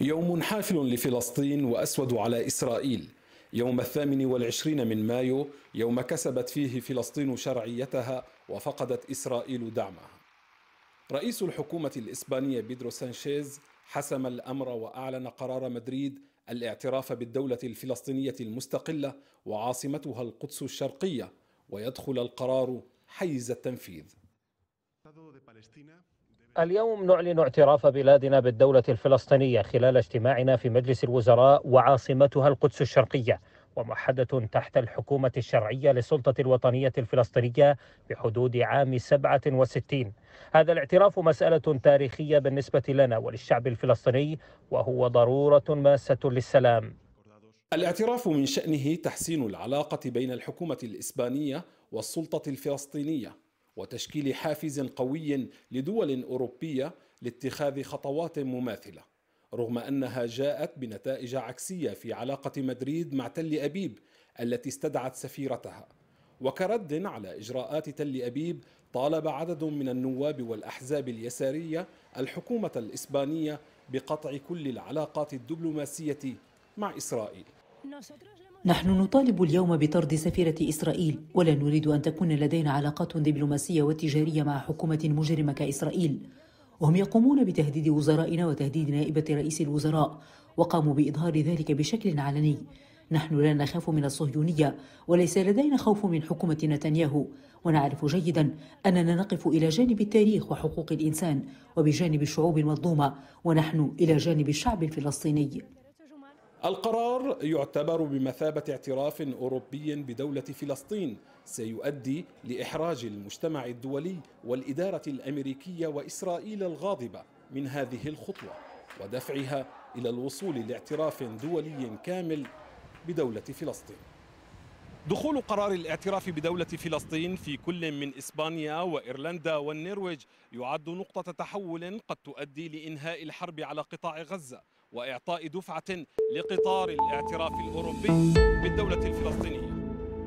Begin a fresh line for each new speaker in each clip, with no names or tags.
يوم حافل لفلسطين وأسود على إسرائيل يوم الثامن والعشرين من مايو يوم كسبت فيه فلسطين شرعيتها وفقدت إسرائيل دعمها رئيس الحكومة الإسبانية بيدرو سانشيز حسم الأمر وأعلن قرار مدريد الاعتراف بالدولة الفلسطينية المستقلة وعاصمتها القدس الشرقية ويدخل القرار حيز التنفيذ
اليوم نعلن اعتراف بلادنا بالدولة الفلسطينية خلال اجتماعنا في مجلس الوزراء وعاصمتها القدس الشرقية وموحدة تحت الحكومة الشرعية للسلطة الوطنية الفلسطينية بحدود عام 67 هذا الاعتراف مسألة تاريخية بالنسبة لنا وللشعب الفلسطيني وهو ضرورة ماسة للسلام
الاعتراف من شأنه تحسين العلاقة بين الحكومة الإسبانية والسلطة الفلسطينية وتشكيل حافز قوي لدول أوروبية لاتخاذ خطوات مماثلة رغم أنها جاءت بنتائج عكسية في علاقة مدريد مع تل أبيب التي استدعت سفيرتها وكرد على إجراءات تل أبيب طالب عدد من النواب والأحزاب اليسارية الحكومة الإسبانية بقطع كل العلاقات الدبلوماسية مع إسرائيل
نحن نطالب اليوم بطرد سفيرة إسرائيل ولا نريد أن تكون لدينا علاقات دبلوماسية وتجارية مع حكومة مجرمة كإسرائيل وهم يقومون بتهديد وزرائنا وتهديد نائبة رئيس الوزراء وقاموا بإظهار ذلك بشكل علني نحن لا نخاف من الصهيونية وليس لدينا خوف من حكومة نتنياهو ونعرف جيدا أننا نقف إلى جانب التاريخ وحقوق الإنسان وبجانب الشعوب المظلومة ونحن إلى جانب الشعب الفلسطيني
القرار يعتبر بمثابة اعتراف أوروبي بدولة فلسطين سيؤدي لإحراج المجتمع الدولي والإدارة الأمريكية وإسرائيل الغاضبة من هذه الخطوة ودفعها إلى الوصول لاعتراف دولي كامل بدولة فلسطين دخول قرار الاعتراف بدولة فلسطين في كل من إسبانيا وإيرلندا والنرويج يعد نقطة تحول قد تؤدي لإنهاء الحرب على قطاع غزة وإعطاء دفعة لقطار الاعتراف الأوروبي بالدولة الفلسطينية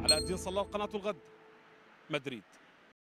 على الدين صلى القناة الغد مدريد